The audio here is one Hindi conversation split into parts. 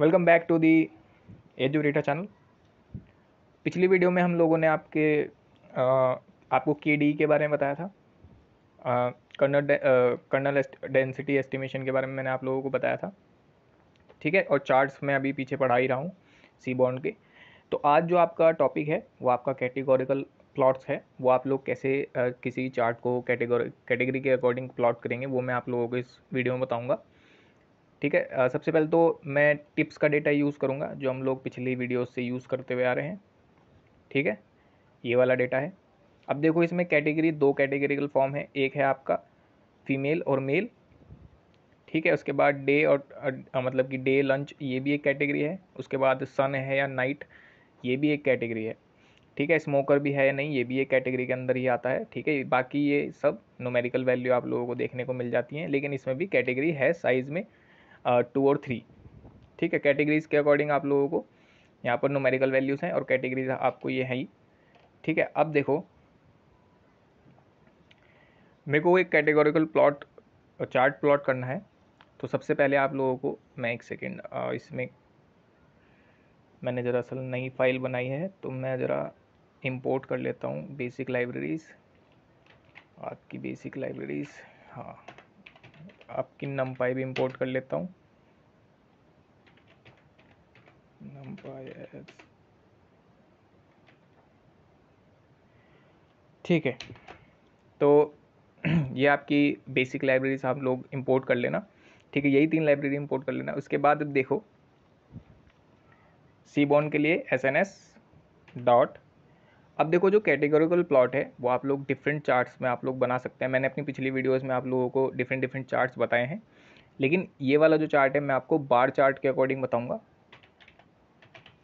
वेलकम बैक टू दी रेटा चैनल पिछली वीडियो में हम लोगों ने आपके आपको के डी e के बारे में बताया था कर्नल कर्नल डेंसिटी एस्टिमेशन के बारे में मैंने आप लोगों को बताया था ठीक है और चार्ट्स में अभी पीछे पढ़ा ही रहा हूँ सी बॉन्ड के तो आज जो आपका टॉपिक है वो आपका कैटेगोरिकल प्लॉट्स है वो आप लोग कैसे किसी चार्ट को कैटेगरी कैटेगरी के अकॉर्डिंग प्लॉट करेंगे वो मैं आप लोगों को इस वीडियो में बताऊँगा ठीक है सबसे पहले तो मैं टिप्स का डेटा यूज़ करूँगा जो हम लोग पिछली वीडियोज़ से यूज़ करते हुए आ रहे हैं ठीक है ये वाला डेटा है अब देखो इसमें कैटेगरी दो कैटेगरिकल फॉर्म है एक है आपका फीमेल और मेल ठीक है उसके बाद डे और आ, मतलब कि डे लंच ये भी एक कैटेगरी है उसके बाद सन है या नाइट ये भी एक कैटेगरी है ठीक है स्मोकर भी है या नहीं ये भी एक कैटेगरी के अंदर ही आता है ठीक है बाकी ये सब नोमेरिकल वैल्यू आप लोगों को देखने को मिल जाती हैं लेकिन इसमें भी कैटेगरी है साइज़ में टू और थ्री ठीक है कैटेगरीज़ के अकॉर्डिंग आप लोगों को यहाँ पर नोमेरिकल वैल्यूज़ हैं और कैटेगरीज आपको ये है ही ठीक है अब देखो मेरे को एक कैटेगोरिकल प्लॉट चार्ट प्लॉट करना है तो सबसे पहले आप लोगों को मैं एक सेकेंड इसमें मैंने ज़रा असल नई फाइल बनाई है तो मैं ज़रा इंपोर्ट कर लेता हूँ बेसिक लाइब्रेरीज़ आपकी बेसिक लाइब्रेरीज़ हाँ आपकी नम पाई भी इम्पोर्ट कर लेता हूँ नम पाई ठीक है तो ये आपकी बेसिक लाइब्रेरीज आप लोग इंपोर्ट कर लेना ठीक है यही तीन लाइब्रेरी इंपोर्ट कर लेना उसके बाद अब देखो सी बॉन्ड के लिए एस एन एस डॉट अब देखो जो कैटेगोरिकल प्लॉट है वो आप लोग डिफरेंट चार्ट्स में आप लोग बना सकते हैं मैंने अपनी पिछली वीडियोस में आप लोगों को डिफरेंट डिफरेंट चार्ट्स बताए हैं लेकिन ये वाला जो चार्ट है मैं आपको बार चार्ट के अकॉर्डिंग बताऊँगा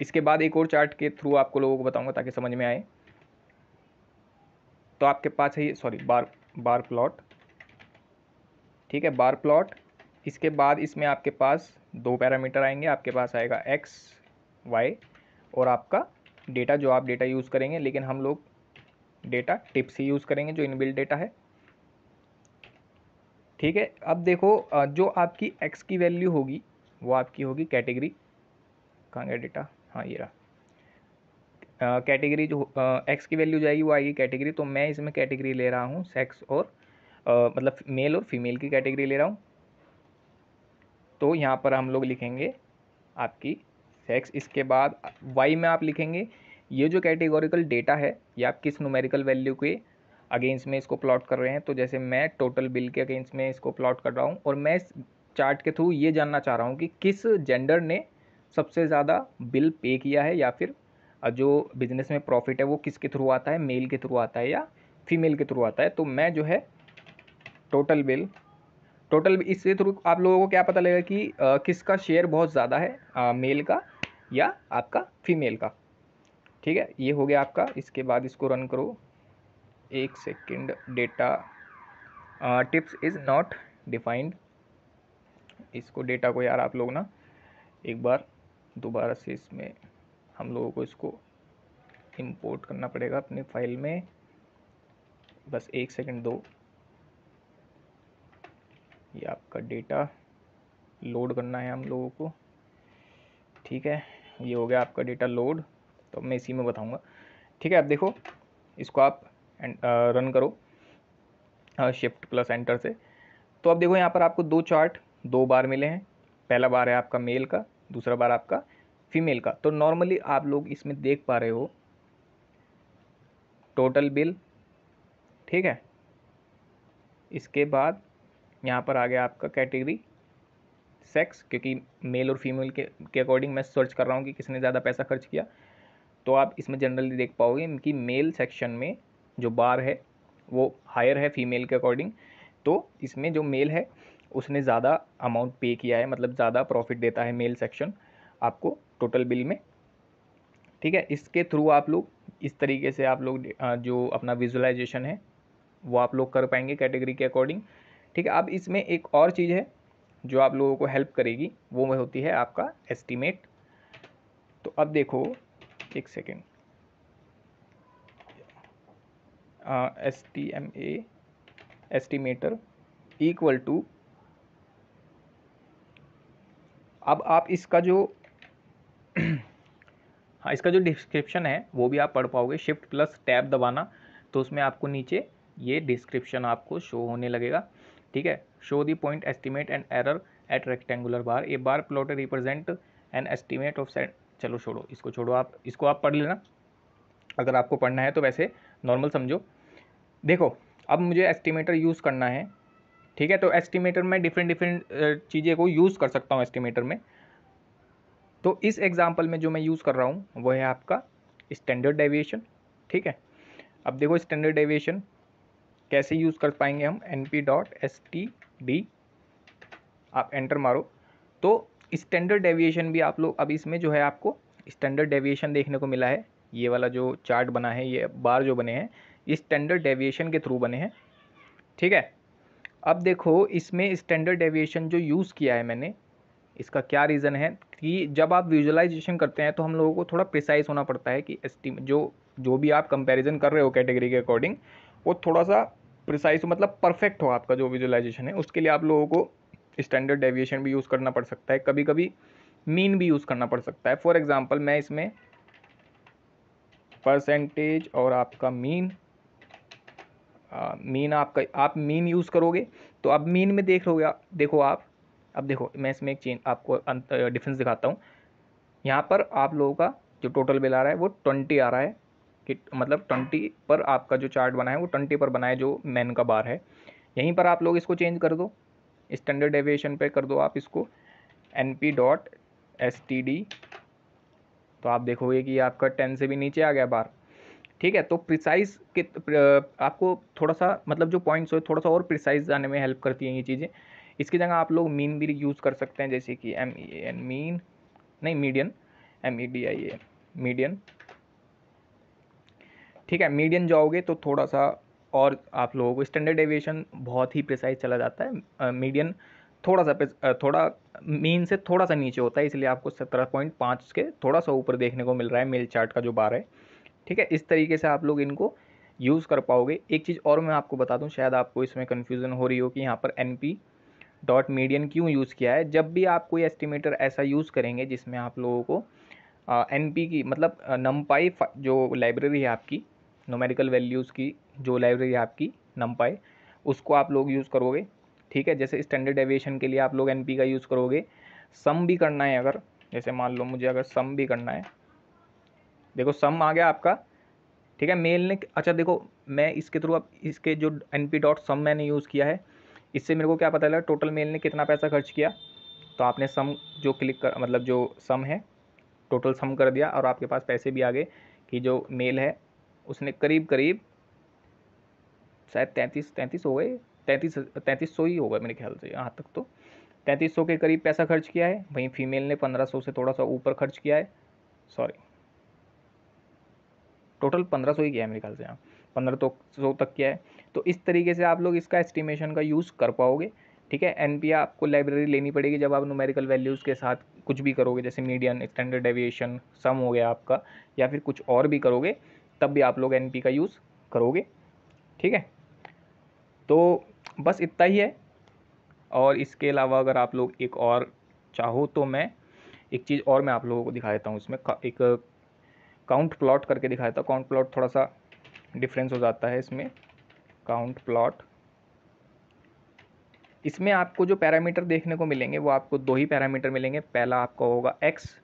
इसके बाद एक और चार्ट के थ्रू आपको लोगों को बताऊँगा ताकि समझ में आए तो आपके पास है ये सॉरी बार बार प्लॉट ठीक है बार प्लॉट इसके बाद इसमें आपके पास दो पैरामीटर आएंगे आपके पास आएगा एक्स वाई और आपका डेटा जो आप डेटा यूज़ करेंगे लेकिन हम लोग डेटा टिप्स ही यूज़ करेंगे जो इनबिल्ट डेटा है ठीक है अब देखो जो आपकी एक्स की वैल्यू होगी वो आपकी होगी कैटेगरी कहाँ गया डेटा हाँ ये रहा कैटेगरी जो एक्स की वैल्यू जाएगी वो आएगी कैटेगरी तो मैं इसमें कैटेगरी ले रहा हूँ सेक्स और आ, मतलब मेल और फीमेल की कैटेगरी ले रहा हूँ तो यहाँ पर हम लोग लिखेंगे आपकी सेक्स इसके बाद वाई में आप लिखेंगे ये जो कैटेगोरिकल डेटा है ये आप किस न्यूमेरिकल वैल्यू के अगेंस्ट में इसको प्लॉट कर रहे हैं तो जैसे मैं टोटल बिल के अगेंस्ट में इसको प्लॉट कर रहा हूँ और मैं इस चार्ट के थ्रू ये जानना चाह रहा हूँ कि किस जेंडर ने सबसे ज़्यादा बिल पे किया है या फिर जो बिजनेस में प्रॉफिट है वो किसके थ्रू आता है मेल के थ्रू आता है या फीमेल के थ्रू आता है तो मैं जो है टोटल बिल टोटल इसके थ्रू आप लोगों को क्या पता लगेगा कि किसका शेयर बहुत ज़्यादा है आ, मेल का या आपका फीमेल का ठीक है ये हो गया आपका इसके बाद इसको रन करो एक second data tips is not defined इसको डेटा को यार आप लोग ना एक बार दोबारा से इसमें हम लोगों को इसको इंपोर्ट करना पड़ेगा अपने फाइल में बस एक सेकंड दो ये आपका डेटा लोड करना है हम लोगों को ठीक है ये हो गया आपका डेटा लोड तो मैं इसी में बताऊँगा ठीक है आप देखो इसको आप रन करो शिफ्ट प्लस एंटर से तो अब देखो यहाँ पर आपको दो चार्ट दो बार मिले हैं पहला बार है आपका मेल का दूसरा बार आपका फीमेल का तो नॉर्मली आप लोग इसमें देख पा रहे हो टोटल बिल ठीक है इसके बाद यहाँ पर आ गया आपका कैटेगरी सेक्स क्योंकि मेल और फीमेल के के अकॉर्डिंग मैं सर्च कर रहा हूँ कि किसने ज़्यादा पैसा खर्च किया तो आप इसमें जनरली देख पाओगे कि मेल सेक्शन में जो बार है वो हायर है फीमेल के अकॉर्डिंग तो इसमें जो मेल है उसने ज़्यादा अमाउंट पे किया है मतलब ज़्यादा प्रॉफिट देता है मेल सेक्शन आपको टोटल बिल में ठीक है इसके थ्रू आप लोग इस तरीके से आप लोग जो अपना विजुलाइजेशन है वो आप लोग कर पाएंगे कैटेगरी के अकॉर्डिंग ठीक है अब इसमें एक और चीज़ है जो आप लोगों को हेल्प करेगी वो होती है आपका एस्टीमेट तो अब देखो एक second S T M A estimator equal to अब आप इसका जो हाँ इसका जो डिस्क्रिप्शन है वो भी आप पढ़ पाओगे शिफ्ट प्लस टैब दबाना तो उसमें आपको नीचे ये डिस्क्रिप्शन आपको शो होने लगेगा ठीक है show the point estimate and error at rectangular bar a bar plot represent an estimate of cent चलो छोड़ो इसको छोड़ो आप इसको आप पढ़ लेना अगर आपको पढ़ना है तो वैसे नॉर्मल समझो देखो अब मुझे एस्टिमेटर यूज़ करना है ठीक है तो एस्टिमेटर में डिफरेंट डिफरेंट चीज़ें को यूज़ कर सकता हूँ एस्टिमेटर में तो इस एग्ज़ाम्पल में जो मैं यूज़ कर रहा हूँ वह है आपका स्टैंडर्ड डेविएशन ठीक है अब देखो स्टैंडर्ड डेविएशन कैसे यूज़ कर पाएंगे हम N P dot S T D आप एंटर मारो तो स्टैंडर्ड डेविएशन भी आप लोग अब इसमें जो है आपको स्टैंडर्ड डेविएशन देखने को मिला है ये वाला जो चार्ट बना है ये बार जो बने हैं ये स्टैंडर्ड डेविएशन के थ्रू बने हैं ठीक है अब देखो इसमें स्टैंडर्ड डेविएशन जो यूज़ किया है मैंने इसका क्या रीज़न है कि जब आप विजुअलाइजेशन करते हैं तो हम लोगों को थोड़ा प्रिसाइज होना पड़ता है कि एस्टीम जो जो भी आप कंपैरिजन कर रहे हो कैटेगरी के अकॉर्डिंग वो थोड़ा सा प्रिसाइज मतलब परफेक्ट हो आपका जो विजुलाइजेशन है उसके लिए आप लोगों को स्टैंडर्ड डेविएशन भी यूज़ करना पड़ सकता है कभी कभी मीन भी यूज़ करना पड़ सकता है फॉर एग्ज़ाम्पल मैं इसमें परसेंटेज और आपका मीन मीन आपका आप मीन यूज़ करोगे तो अब मीन में देख लोगे देखो आप अब देखो मैं इसमें एक चेंज आपको डिफरेंस दिखाता हूँ यहाँ पर आप लोगों का जो टोटल बिल आ रहा है वो ट्वेंटी आ रहा है कि मतलब ट्वेंटी पर आपका जो चार्ट बना है वो ट्वेंटी पर बना है जो मैन का बार है यहीं पर आप लोग इसको चेंज कर दो स्टैंडर्ड एविएशन पे कर दो आप इसको N P dot S T D तो आप देखोगे कि आपका टेन से भी नीचे आ गया बार ठीक है तो प्रिसाइज के आपको थोड़ा सा मतलब जो पॉइंट्स हो थोड़ा सा और प्रिसाइज जाने में हेल्प करती हैं ये चीज़ें इसकी जगह आप लोग मीन भी यूज़ कर सकते हैं जैसे कि एम ई एन मीन नहीं median M E D I A median ठीक है मीडियम जाओगे तो थोड़ा सा और आप लोगों को स्टैंडर्ड एविएशन बहुत ही प्रिसाइज चला जाता है मीडियम थोड़ा सा थोड़ा मीन से थोड़ा सा नीचे होता है इसलिए आपको सत्रह पॉइंट पाँच के थोड़ा सा ऊपर देखने को मिल रहा है मेल चार्ट का जो बार है ठीक है इस तरीके से आप लोग इनको यूज़ कर पाओगे एक चीज़ और मैं आपको बता दूँ शायद आपको इसमें कन्फ्यूज़न हो रही हो कि यहाँ पर एन पी डॉट मीडियन क्यों यूज़ किया है जब भी आप कोई एस्टिमेटर ऐसा यूज़ करेंगे जिसमें आप लोगों को एन पी की मतलब नम पाई जो लाइब्रेरी है आपकी नोमेरिकल वैल्यूज़ की जो लाइब्रेरी है आपकी नम उसको आप लोग यूज़ करोगे ठीक है जैसे स्टैंडर्ड एविएशन के लिए आप लोग एन का यूज़ करोगे सम भी करना है अगर जैसे मान लो मुझे अगर सम भी करना है देखो सम आ गया आपका ठीक है मेल ने अच्छा देखो मैं इसके थ्रू अब इसके जो एन पी डॉट सम मैंने यूज़ किया है इससे मेरे को क्या पता लगा टोटल मेल ने कितना पैसा खर्च किया तो आपने सम जो क्लिक कर मतलब जो सम है टोटल सम कर दिया और आपके पास पैसे भी आ गए कि जो मेल है उसने करीब करीब शायद तैंतीस तैंतीस हो गए तैंतीस तैंतीस सौ ही होगा मेरे ख्याल से यहाँ तक तो तैंतीस सौ के करीब पैसा खर्च किया है वहीं फीमेल ने पंद्रह सौ से थोड़ा सा ऊपर खर्च किया है सॉरी टोटल पंद्रह सौ ही किया है मेरे ख्याल से यहाँ पंद्रह तो सौ तक किया है तो इस तरीके से आप लोग इसका एस्टिमेशन का यूज़ कर पाओगे ठीक है एन आपको लाइब्रेरी लेनी पड़ेगी जब आप नोमेरिकल वैल्यूज़ के साथ कुछ भी करोगे जैसे मीडियन स्टैंडर्ड डेविएशन सम हो गया आपका या फिर कुछ और भी करोगे तब भी आप लोग एन का यूज़ करोगे ठीक है तो बस इतना ही है और इसके अलावा अगर आप लोग एक और चाहो तो मैं एक चीज़ और मैं आप लोगों को दिखा देता हूँ इसमें एक काउंट प्लॉट करके दिखा देता हूँ काउंट प्लॉट थोड़ा सा डिफरेंस हो जाता है इसमें काउंट प्लॉट इसमें आपको जो पैरामीटर देखने को मिलेंगे वो आपको दो ही पैरामीटर मिलेंगे पहला आपका होगा एक्स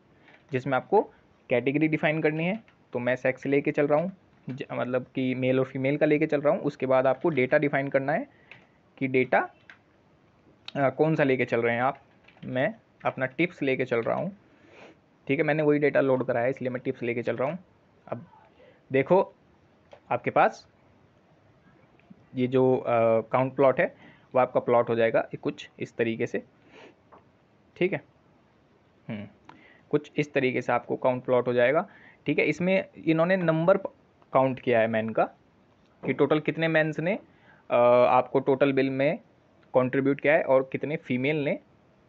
जिसमें आपको कैटेगरी डिफाइन करनी है तो मैं सेक्स लेके चल रहा हूँ मतलब कि मेल और फीमेल का लेके चल रहा हूँ उसके बाद आपको डेटा डिफाइन करना है कि डेटा कौन सा लेके चल रहे हैं आप मैं अपना टिप्स लेके चल रहा हूँ ठीक है मैंने वही डेटा लोड कराया है इसलिए मैं टिप्स लेके चल रहा हूँ अब देखो आपके पास ये जो काउंट प्लॉट है वो आपका प्लॉट हो जाएगा कुछ इस तरीके से ठीक है हम्म, कुछ इस तरीके से आपको काउंट प्लॉट हो जाएगा ठीक है इसमें इन्होंने नंबर काउंट किया है मैन का कि टोटल कितने मैंस ने आपको टोटल बिल में कंट्रीब्यूट किया है और कितने फीमेल ने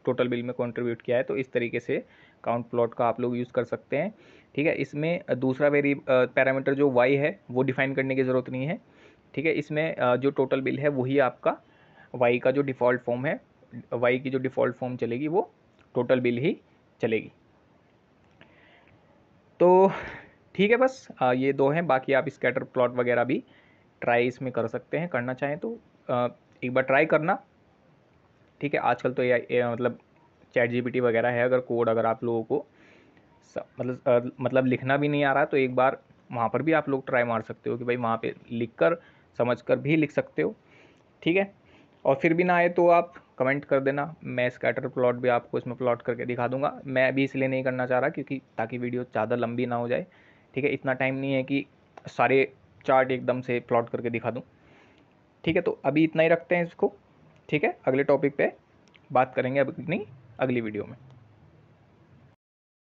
टोटल बिल में कंट्रीब्यूट किया है तो इस तरीके से काउंट प्लॉट का आप लोग यूज़ कर सकते हैं ठीक है इसमें दूसरा वेरी पैरामीटर जो वाई है वो डिफाइन करने की ज़रूरत नहीं है ठीक है इसमें जो टोटल बिल है वही आपका वाई का जो डिफ़ॉल्ट फॉर्म है वाई की जो डिफ़ॉल्ट फॉर्म चलेगी वो टोटल बिल ही चलेगी तो ठीक है बस ये दो हैं बाकी आप स्कैटर प्लॉट वगैरह भी ट्राई इसमें कर सकते हैं करना चाहें तो एक बार ट्राई करना ठीक है आजकल तो ये मतलब चैट जीपीटी वगैरह है अगर कोड अगर आप लोगों को मतलब आ, मतलब लिखना भी नहीं आ रहा तो एक बार वहाँ पर भी आप लोग ट्राई मार सकते हो कि भाई वहाँ पर लिख कर समझ कर भी लिख सकते हो ठीक है और फिर भी ना आए तो आप कमेंट कर देना मैं स्कैटर प्लॉट भी आपको इसमें प्लॉट करके दिखा दूंगा मैं अभी इसलिए नहीं करना चाह रहा क्योंकि ताकि वीडियो ज़्यादा लंबी ना हो जाए ठीक है इतना टाइम नहीं है कि सारे चार्ट एकदम से प्लॉट करके दिखा दूँ ठीक है तो अभी इतना ही रखते हैं इसको ठीक है अगले टॉपिक पर बात करेंगे अब अपनी अगली वीडियो में